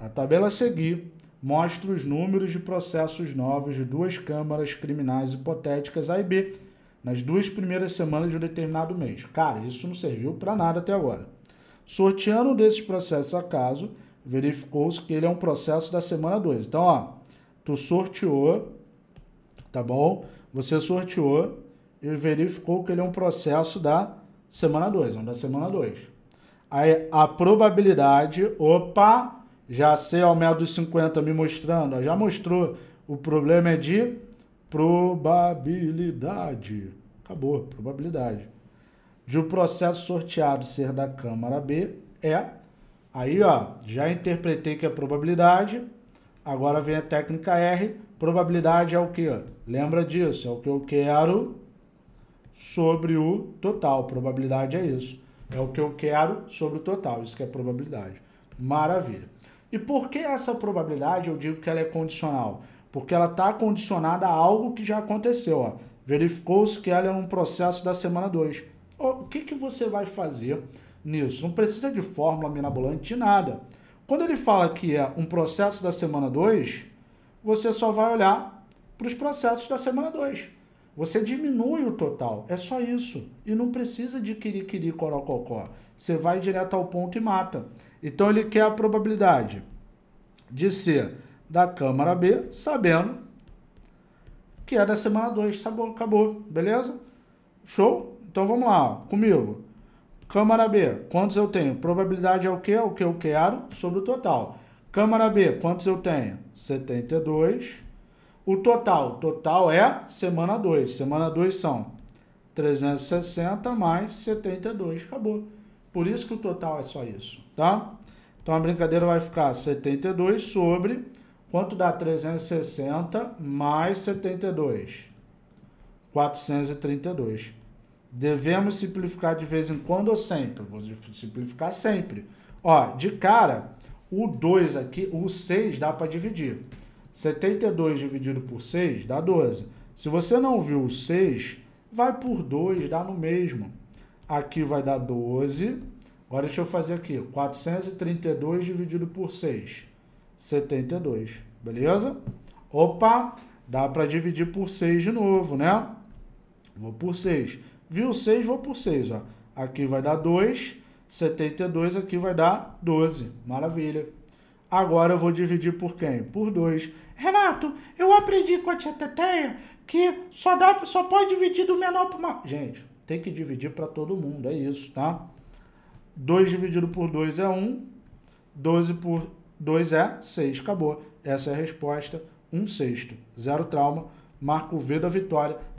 A tabela a seguir mostra os números de processos novos de duas câmaras criminais hipotéticas A e B nas duas primeiras semanas de um determinado mês. Cara, isso não serviu para nada até agora. Sorteando desses processos a caso, verificou-se que ele é um processo da semana 2. Então, ó, tu sorteou, tá bom? Você sorteou e verificou que ele é um processo da semana 2, não da semana 2. Aí a probabilidade, opa, já sei ao meio dos 50 me mostrando, ó, já mostrou. O problema é de probabilidade. Acabou, probabilidade. De o processo sorteado ser da Câmara B é. Aí, ó, já interpretei que é probabilidade. Agora vem a técnica R. Probabilidade é o que? Lembra disso, é o que eu quero sobre o total. Probabilidade é isso. É o que eu quero sobre o total. Isso que é probabilidade. Maravilha. E por que essa probabilidade eu digo que ela é condicional? Porque ela está condicionada a algo que já aconteceu. Verificou-se que ela é um processo da semana 2. O que, que você vai fazer nisso? Não precisa de fórmula minabolante de nada. Quando ele fala que é um processo da semana 2, você só vai olhar para os processos da semana 2. Você diminui o total, é só isso. E não precisa de querer quiri corococó. Você vai direto ao ponto e mata. Então ele quer a probabilidade de ser da Câmara B, sabendo que é da semana 2. Tá acabou, beleza? Show? Então vamos lá, comigo. Câmara B, quantos eu tenho? Probabilidade é o que? É o que eu quero sobre o total. Câmara B, quantos eu tenho? 72. O total, total é semana 2. Semana 2 são 360 mais 72. Acabou. Por isso que o total é só isso, tá? Então a brincadeira vai ficar 72 sobre quanto dá 360 mais 72? 432. Devemos simplificar de vez em quando ou sempre? Vou simplificar sempre. Ó, de cara, o 2 aqui, o 6 dá para dividir. 72 dividido por 6 dá 12. Se você não viu o 6, vai por 2, dá no mesmo. Aqui vai dar 12. Agora deixa eu fazer aqui, 432 dividido por 6, 72, beleza? Opa, dá para dividir por 6 de novo, né? Vou por 6. Viu 6, vou por 6, ó. Aqui vai dar 2, 72 aqui vai dar 12. Maravilha. Agora eu vou dividir por quem? Por 2. Renato, eu aprendi com a tia Teteia que só, dá, só pode dividir do menor para o maior. Gente, tem que dividir para todo mundo, é isso, tá? 2 dividido por 2 é 1, 12 por 2 é 6, acabou. Essa é a resposta, 1 um sexto. Zero trauma, marco V da vitória.